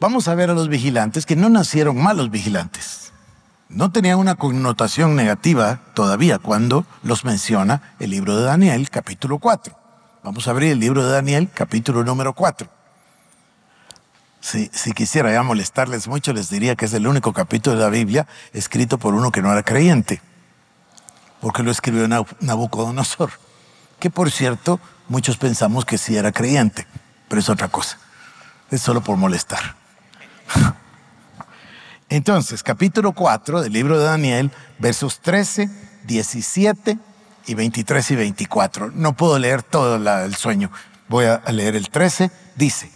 vamos a ver a los vigilantes que no nacieron malos vigilantes. No tenían una connotación negativa todavía cuando los menciona el libro de Daniel, capítulo 4. Vamos a abrir el libro de Daniel, capítulo número 4. Si, quisiera ya molestarles mucho, les diría que es el único capítulo de la Biblia escrito por uno que no era creyente, porque lo escribió Nabucodonosor, que por cierto muchos pensamos que sí era creyente, pero es otra cosa, es solo por molestar. Entonces, capítulo 4 del libro de Daniel, versos 13, 17 y 23 y 24. No puedo leer todo el sueño. Voy a leer el 13. Dice,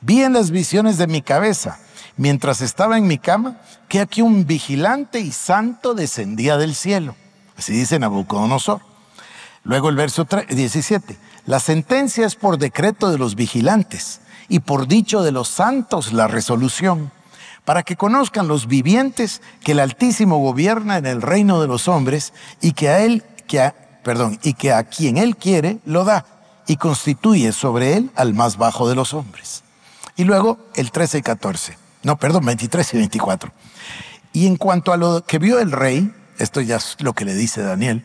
vi en las visiones de mi cabeza, mientras estaba en mi cama, que aquí un vigilante y santo descendía del cielo. Así dice Nabucodonosor. Luego el verso 17. La sentencia es por decreto de los vigilantes y por dicho de los santos la resolución para que conozcan los vivientes que el Altísimo gobierna en el reino de los hombres y que a él, que perdón, y que a quien él quiere lo da y constituye sobre él al más bajo de los hombres. Y luego el 13 y 14, no, perdón, 23 y 24. Y en cuanto a lo que vio el rey, esto ya es lo que le dice Daniel,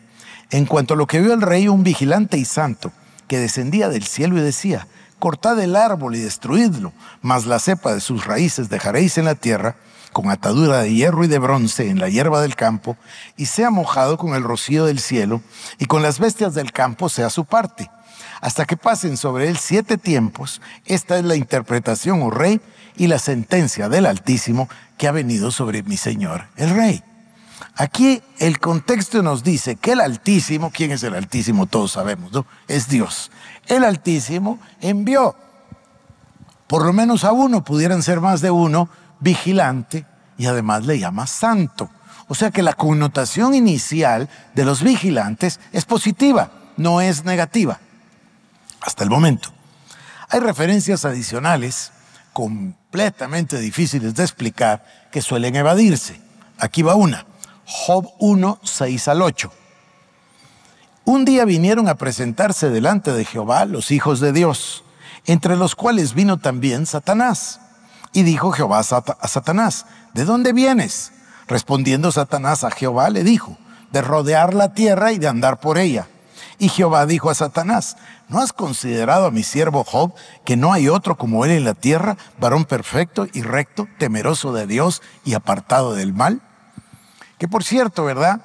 en cuanto a lo que vio el rey, un vigilante y santo que descendía del cielo y decía, cortad el árbol y destruidlo, mas la cepa de sus raíces dejaréis en la tierra, con atadura de hierro y de bronce en la hierba del campo, y sea mojado con el rocío del cielo, y con las bestias del campo sea su parte, hasta que pasen sobre él siete tiempos. Esta es la interpretación, oh rey, y la sentencia del Altísimo que ha venido sobre mi señor, el rey. Aquí el contexto nos dice que el Altísimo, ¿quién es el Altísimo? Todos sabemos, ¿no? Es Dios. El Altísimo envió, por lo menos a uno, pudieran ser más de uno, vigilante y además le llama santo. O sea que la connotación inicial de los vigilantes es positiva, no es negativa, hasta el momento. Hay referencias adicionales completamente difíciles de explicar que suelen evadirse. Aquí va una. Job 1, 6 al 8. Un día vinieron a presentarse delante de Jehová los hijos de Dios, entre los cuales vino también Satanás. Y dijo Jehová a Satanás, ¿de dónde vienes? Respondiendo Satanás a Jehová le dijo, de rodear la tierra y de andar por ella. Y Jehová dijo a Satanás, ¿no has considerado a mi siervo Job que no hay otro como él en la tierra, varón perfecto y recto, temeroso de Dios y apartado del mal? Que por cierto, ¿verdad?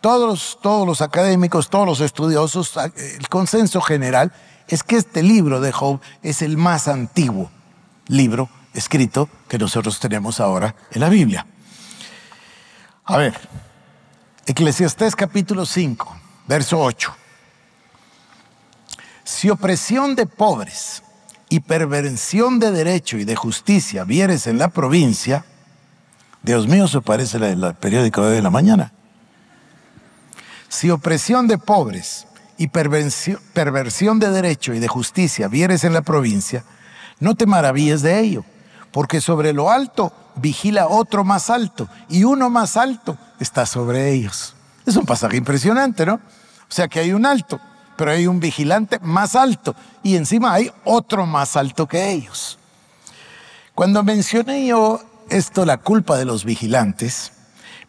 Todos, todos los académicos, todos los estudiosos, ah, el consenso general es que este libro de Job es el más antiguo libro escrito que nosotros tenemos ahora en la Biblia. A ver, Eclesiastés capítulo 5, verso 8. Si opresión de pobres y perversión de derecho y de justicia vieres en la provincia, Dios mío, se parece el periódico de de la mañana. Si opresión de pobres y perversión de derecho y de justicia vieres en la provincia, no te maravilles de ello, porque sobre lo alto vigila otro más alto y uno más alto está sobre ellos. Es un pasaje impresionante, ¿no? O sea que hay un alto, pero hay un vigilante más alto y encima hay otro más alto que ellos. Cuando mencioné yo esto la culpa de los vigilantes,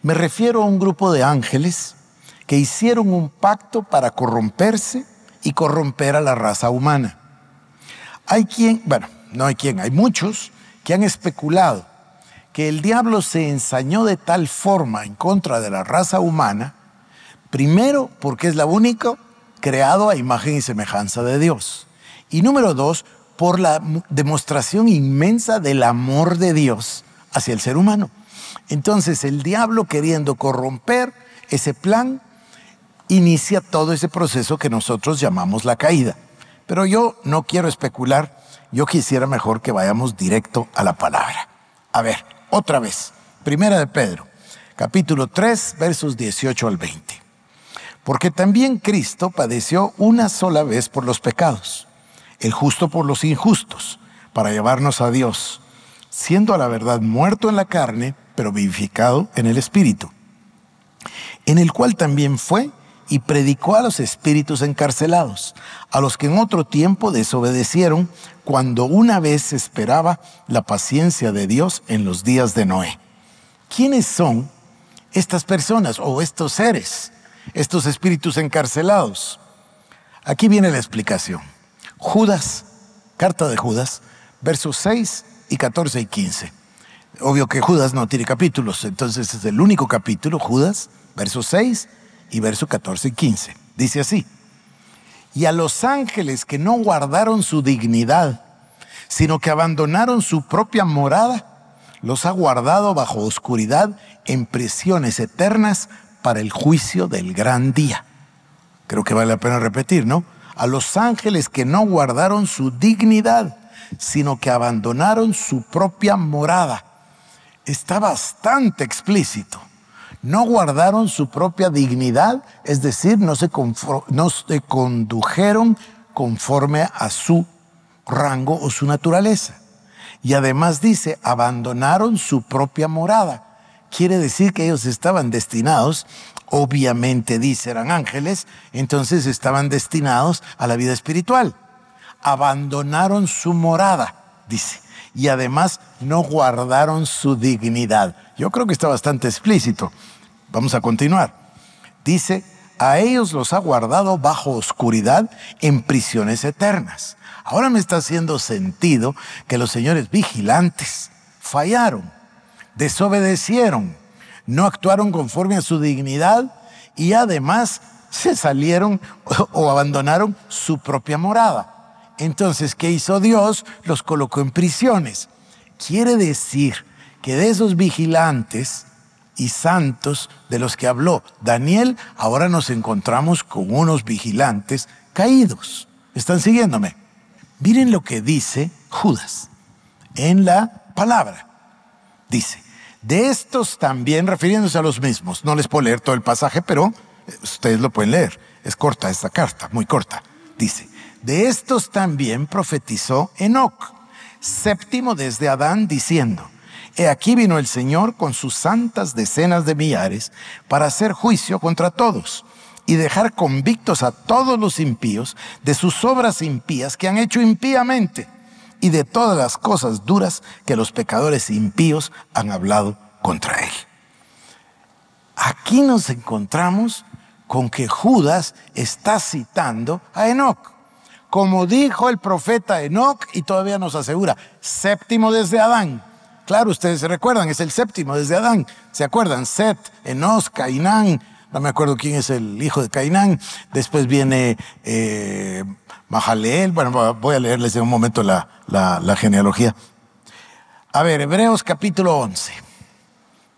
me refiero a un grupo de ángeles que hicieron un pacto para corromperse y corromper a la raza humana. Hay quien, bueno, no hay quien, hay muchos que han especulado que el diablo se ensañó de tal forma en contra de la raza humana, primero porque es la única creado a imagen y semejanza de Dios, y número dos, por la demostración inmensa del amor de Dios hacia el ser humano. Entonces el diablo queriendo corromper ese plan, inicia todo ese proceso que nosotros llamamos la caída. Pero yo no quiero especular, yo quisiera mejor que vayamos directo a la palabra. A ver, otra vez, primera de Pedro, capítulo 3, versos 18 al 20. Porque también Cristo padeció una sola vez por los pecados, el justo por los injustos, para llevarnos a Dios siendo a la verdad muerto en la carne, pero vivificado en el Espíritu, en el cual también fue y predicó a los espíritus encarcelados, a los que en otro tiempo desobedecieron cuando una vez esperaba la paciencia de Dios en los días de Noé. ¿Quiénes son estas personas o estos seres, estos espíritus encarcelados? Aquí viene la explicación. Judas, carta de Judas, versos 6 y 14 y 15. Obvio que Judas no tiene capítulos, entonces es el único capítulo, Judas, verso 6 y verso 14 y 15. Dice así, y a los ángeles que no guardaron su dignidad, sino que abandonaron su propia morada, los ha guardado bajo oscuridad en prisiones eternas para el juicio del gran día. Creo que vale la pena repetir, ¿no? A los ángeles que no guardaron su dignidad, sino que abandonaron su propia morada. Está bastante explícito. No guardaron su propia dignidad, es decir, no se, no se condujeron conforme a su rango o su naturaleza. Y además dice, abandonaron su propia morada. Quiere decir que ellos estaban destinados, obviamente dice, eran ángeles, entonces estaban destinados a la vida espiritual abandonaron su morada, dice, y además no guardaron su dignidad. Yo creo que está bastante explícito. Vamos a continuar. Dice, a ellos los ha guardado bajo oscuridad en prisiones eternas. Ahora me está haciendo sentido que los señores vigilantes fallaron, desobedecieron, no actuaron conforme a su dignidad y además se salieron o abandonaron su propia morada. Entonces, ¿qué hizo Dios? Los colocó en prisiones. Quiere decir que de esos vigilantes y santos de los que habló Daniel, ahora nos encontramos con unos vigilantes caídos. ¿Están siguiéndome? Miren lo que dice Judas en la palabra. Dice, de estos también, refiriéndose a los mismos, no les puedo leer todo el pasaje, pero eh, ustedes lo pueden leer. Es corta esta carta, muy corta. Dice, de estos también profetizó Enoc, séptimo desde Adán, diciendo, He aquí vino el Señor con sus santas decenas de millares para hacer juicio contra todos y dejar convictos a todos los impíos de sus obras impías que han hecho impíamente y de todas las cosas duras que los pecadores impíos han hablado contra él. Aquí nos encontramos con que Judas está citando a Enoch como dijo el profeta Enoch y todavía nos asegura, séptimo desde Adán. Claro, ustedes se recuerdan, es el séptimo desde Adán. ¿Se acuerdan? Set, Enos, Cainán, no me acuerdo quién es el hijo de Cainán. Después viene eh, Mahaleel. Bueno, voy a leerles en un momento la, la genealogía. A ver, Hebreos capítulo 11,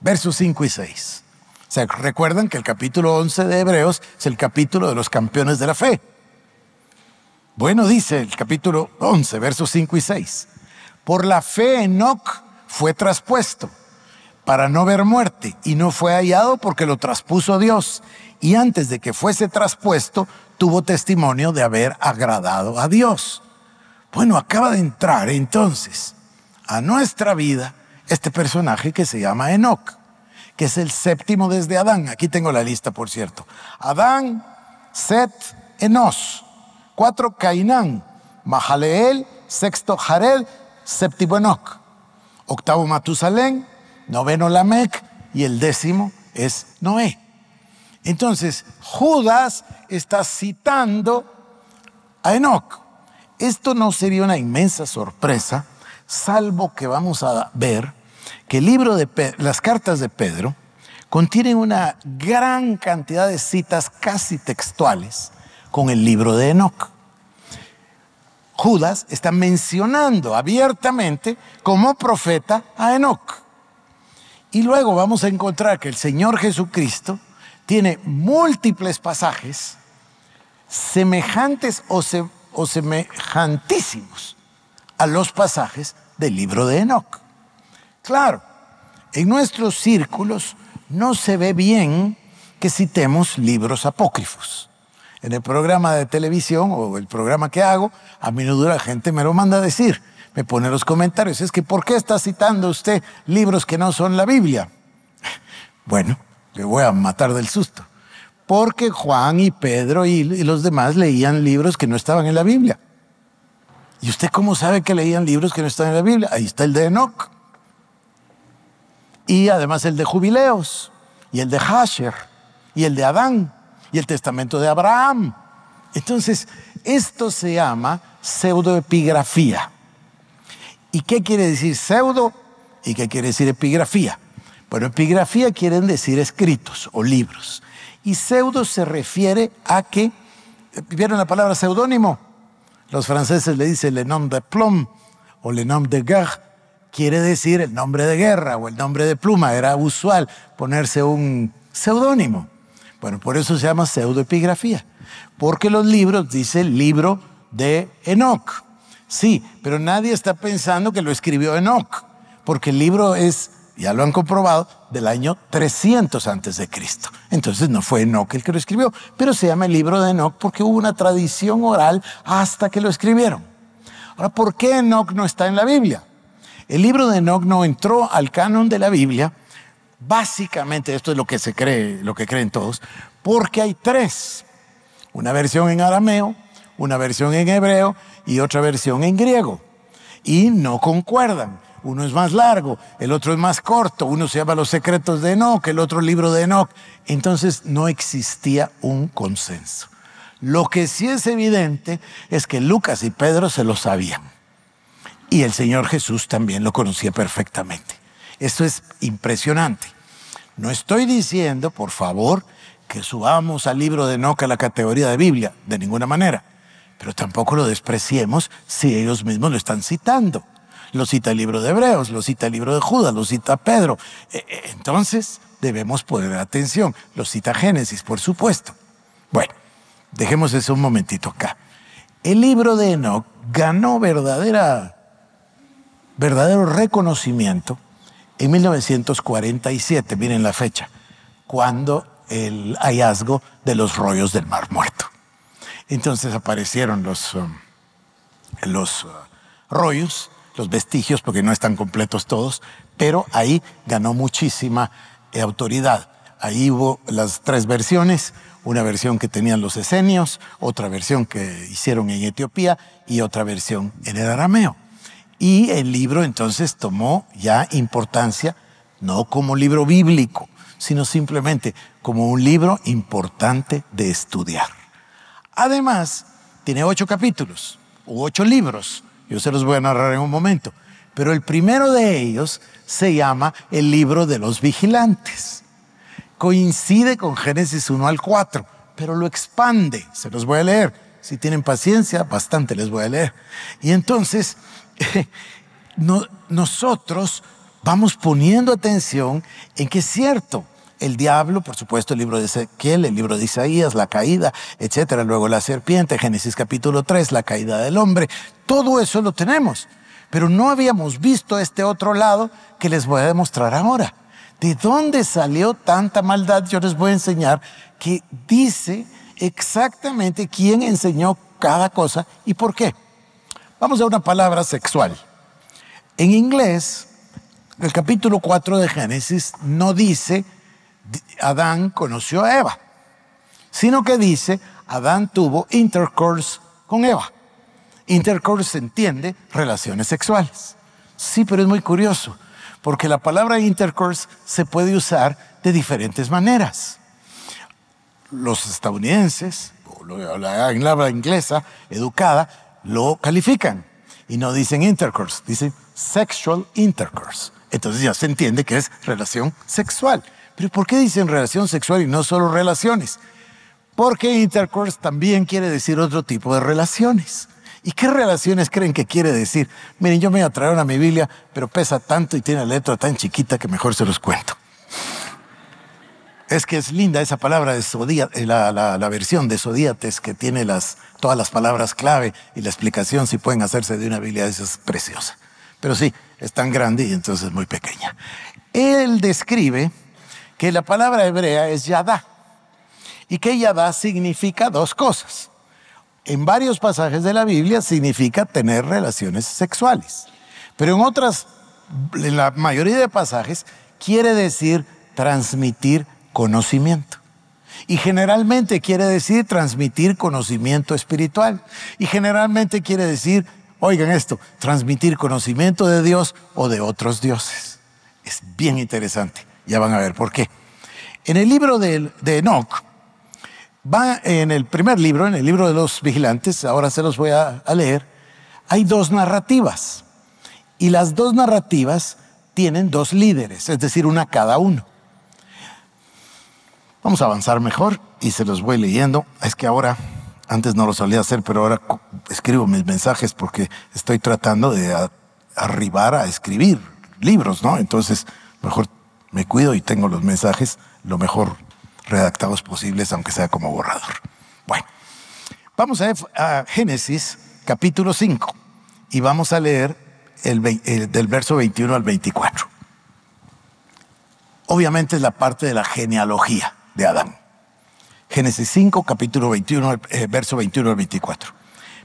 versos 5 y 6. Se recuerdan que el capítulo 11 de Hebreos es el capítulo de los campeones de la fe. Bueno, dice el capítulo 11, versos 5 y 6. Por la fe Enoch fue traspuesto para no ver muerte y no fue hallado porque lo traspuso Dios. Y antes de que fuese traspuesto, tuvo testimonio de haber agradado a Dios. Bueno, acaba de entrar entonces a nuestra vida este personaje que se llama Enoch, que es el séptimo desde Adán. Aquí tengo la lista, por cierto. Adán, Set, Enos. Cuatro, Cainán. Mahaleel. Sexto, Jarel, Séptimo, Enoch. Octavo, Matusalén. Noveno, Lamec. Y el décimo es Noé. Entonces, Judas está citando a Enoch. Esto no sería una inmensa sorpresa, salvo que vamos a ver que el libro de las cartas de Pedro contienen una gran cantidad de citas casi textuales con el libro de Enoch. Judas está mencionando abiertamente como profeta a Enoch. Y luego vamos a encontrar que el Señor Jesucristo tiene múltiples pasajes semejantes o, semejantísimos a los pasajes del libro de Enoch. Claro, en nuestros círculos no se ve bien que citemos libros apócrifos en el programa de televisión o el programa que hago, a menudo la gente me lo manda a decir, me pone los comentarios, es que ¿por qué está citando usted libros que no son la Biblia? Bueno, le voy a matar del susto, porque Juan y Pedro y, los demás leían libros que no estaban en la Biblia. ¿Y usted cómo sabe que leían libros que no están en la Biblia? Ahí está el de Enoch. Y además el de Jubileos, y el de Hasher, y el de Adán y el testamento de Abraham. Entonces, esto se llama pseudoepigrafía. ¿Y qué quiere decir pseudo y qué quiere decir epigrafía? Bueno, epigrafía quieren decir escritos o libros. Y pseudo se refiere a que, ¿vieron la palabra pseudónimo? Los franceses le dicen le nom de plume o le nom de guerre, quiere decir el nombre de guerra o el nombre de pluma. Era usual ponerse un pseudónimo. Bueno, por eso se llama pseudoepigrafía, porque los libros, dice libro de Enoch. Sí, pero nadie está pensando que lo escribió Enoch, porque el libro es, ya lo han comprobado, del año 300 antes de Cristo. Entonces no fue Enoch el que lo escribió, pero se llama el libro de Enoch porque hubo una tradición oral hasta que lo escribieron. Ahora, ¿por qué Enoch no está en la Biblia? El libro de Enoch no entró al canon de la Biblia Básicamente esto es lo que se cree, lo que creen todos, porque hay tres. Una versión en arameo, una versión en hebreo y otra versión en griego. Y no concuerdan. Uno es más largo, el otro es más corto, uno se llama Los secretos de Enoch, el otro libro de Enoch. Entonces no existía un consenso. Lo que sí es evidente es que Lucas y Pedro se lo sabían. Y el Señor Jesús también lo conocía perfectamente. Esto es impresionante. No estoy diciendo, por favor, que subamos al libro de Enoch a la categoría de Biblia, de ninguna manera. Pero tampoco lo despreciemos si ellos mismos lo están citando. Lo cita el libro de Hebreos, lo cita el libro de Judas, lo cita Pedro. E, e, entonces debemos poner atención. Lo cita Génesis, por supuesto. Bueno, dejemos eso un momentito acá. El libro de Enoch ganó verdadera, verdadero reconocimiento en 1947, miren la fecha, cuando el hallazgo de los rollos del Mar Muerto. Entonces aparecieron los, um, los uh, rollos, los vestigios, porque no están completos todos, pero ahí ganó muchísima eh, autoridad. Ahí hubo las tres versiones, una versión que tenían los esenios, otra versión que hicieron en Etiopía y otra versión en el arameo. Y el libro entonces tomó ya importancia, no como libro bíblico, sino simplemente como un libro importante de estudiar. Además, tiene ocho capítulos, u ocho libros. Yo se los voy a narrar en un momento. Pero el primero de ellos se llama el libro de los vigilantes. Coincide con Génesis 1 al 4, pero lo expande. Se los voy a leer. Si tienen paciencia, bastante les voy a leer. Y entonces nosotros vamos poniendo atención en que es cierto, el diablo, por supuesto, el libro de Ezequiel, el libro de Isaías, la caída, etcétera, luego la serpiente, Génesis capítulo 3, la caída del hombre, todo eso lo tenemos, pero no habíamos visto este otro lado que les voy a demostrar ahora. ¿De dónde salió tanta maldad? Yo les voy a enseñar que dice exactamente quién enseñó cada cosa y por qué. Vamos a una palabra sexual. En inglés, el capítulo 4 de Génesis no dice Adán conoció a Eva, sino que dice Adán tuvo intercourse con Eva. Intercourse se entiende relaciones sexuales. Sí, pero es muy curioso, porque la palabra intercourse se puede usar de diferentes maneras. Los estadounidenses, en la palabra inglesa, educada, lo califican. Y no dicen intercourse, dicen sexual intercourse. Entonces ya se entiende que es relación sexual. Pero ¿por qué dicen relación sexual y no solo relaciones? Porque intercourse también quiere decir otro tipo de relaciones. ¿Y qué relaciones creen que quiere decir? Miren, yo me voy a traer mi Biblia, pero pesa tanto y tiene la letra tan chiquita que mejor se los cuento. Es que es linda esa palabra de eh, la, versión de Zodíates que tiene todas las palabras clave y la explicación, si pueden hacerse de una Biblia, esa es preciosa. Pero sí, es tan grande y entonces muy pequeña. Él describe que la palabra hebrea es Yadá y que Yadá significa dos cosas. En varios pasajes de la Biblia significa tener relaciones sexuales, pero en otras, en la mayoría de pasajes, quiere decir transmitir conocimiento. Y generalmente quiere decir transmitir conocimiento espiritual. Y generalmente quiere decir, oigan esto, transmitir conocimiento de Dios o de otros dioses. Es bien interesante. Ya van a ver por qué. En el libro de, de Enoch, va en el primer libro, en el libro de los vigilantes, ahora se los voy a leer, hay dos narrativas. Y las dos narrativas tienen dos líderes, es decir, una cada uno. Vamos a avanzar mejor y se los voy leyendo. Es que ahora, antes no lo solía hacer, pero ahora escribo mis mensajes porque estoy tratando de arribar a escribir libros, ¿no? Entonces, mejor me cuido y tengo los mensajes lo mejor redactados posibles, aunque sea como borrador. Bueno, vamos a, a Génesis capítulo 5 y vamos a leer del verso 21 al 24. Obviamente es la parte de la genealogía de Adán. Génesis 5, capítulo 21, eh, verso 21 al 24.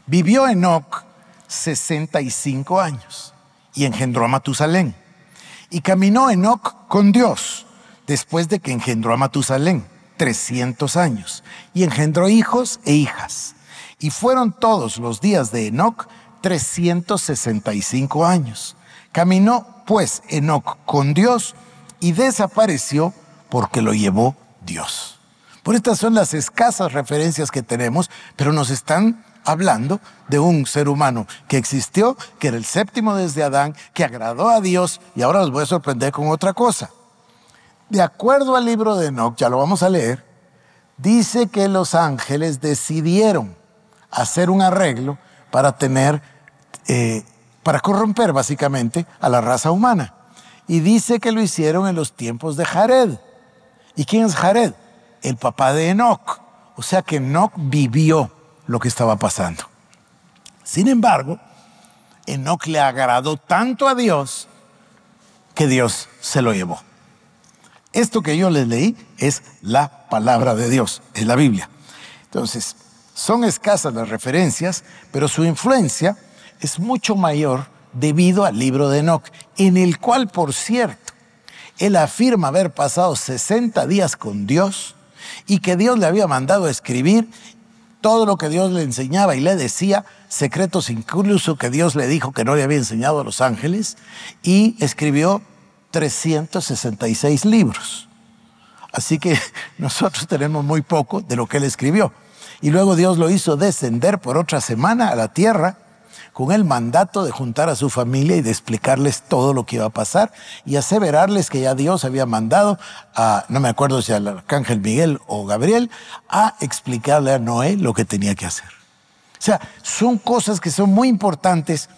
Vivió Enoc 65 años y engendró a Matusalén. Y caminó Enoc con Dios después de que engendró a Matusalén 300 años y engendró hijos e hijas. Y fueron todos los días de Enoc 365 años. Caminó pues Enoc con Dios y desapareció porque lo llevó Dios. Por estas son las escasas referencias que tenemos, pero nos están hablando de un ser humano que existió, que era el séptimo desde Adán, que agradó a Dios y ahora los voy a sorprender con otra cosa. De acuerdo al libro de Enoch, ya lo vamos a leer, dice que los ángeles decidieron hacer un arreglo para tener, eh, para corromper básicamente a la raza humana. Y dice que lo hicieron en los tiempos de Jared. ¿Y quién es Jared? El papá de Enoch. O sea que Enoch vivió lo que estaba pasando. Sin embargo, Enoch le agradó tanto a Dios que Dios se lo llevó. Esto que yo les leí es la palabra de Dios, es la Biblia. Entonces, son escasas las referencias, pero su influencia es mucho mayor debido al libro de Enoch, en el cual, por cierto, él afirma haber pasado 60 días con Dios y que Dios le había mandado a escribir todo lo que Dios le enseñaba y le decía, secretos incluso que Dios le dijo que no le había enseñado a los ángeles, y escribió 366 libros. Así que nosotros tenemos muy poco de lo que él escribió. Y luego Dios lo hizo descender por otra semana a la tierra con el mandato de juntar a su familia y de explicarles todo lo que iba a pasar y aseverarles que ya Dios había mandado a, no me acuerdo si al arcángel Miguel o Gabriel, a explicarle a Noé lo que tenía que hacer. O sea, son cosas que son muy importantes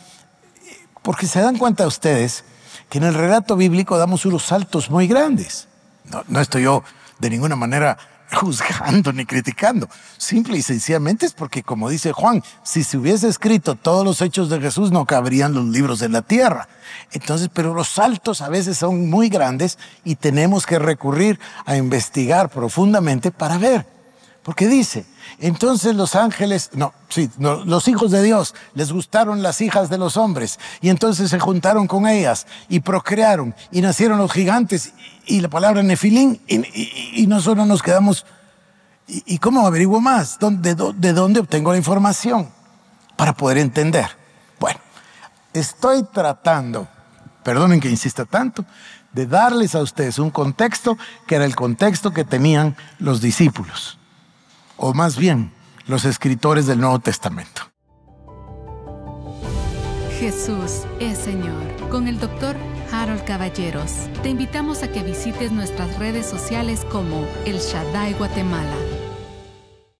porque se dan cuenta ustedes que en el relato bíblico damos unos saltos muy grandes. No, no estoy yo de ninguna manera juzgando ni criticando. Simple y sencillamente es porque, como dice Juan, si se hubiese escrito todos los hechos de Jesús, no cabrían los libros en la tierra. Entonces, pero los saltos a veces son muy grandes y tenemos que recurrir a investigar profundamente para ver. Porque dice, entonces los ángeles, no, sí, los hijos de Dios les gustaron las hijas de los hombres y entonces se juntaron con ellas y procrearon y nacieron los gigantes y, la palabra nefilín y, nosotros nos quedamos, ¿y, cómo averiguo más? ¿De dónde obtengo la información para poder entender? Bueno, estoy tratando, perdonen que insista tanto, de darles a ustedes un contexto que era el contexto que tenían los discípulos o más bien los escritores del Nuevo Testamento. Jesús es Señor. Con el doctor Harold Caballeros, te invitamos a que visites nuestras redes sociales como El Shaddai Guatemala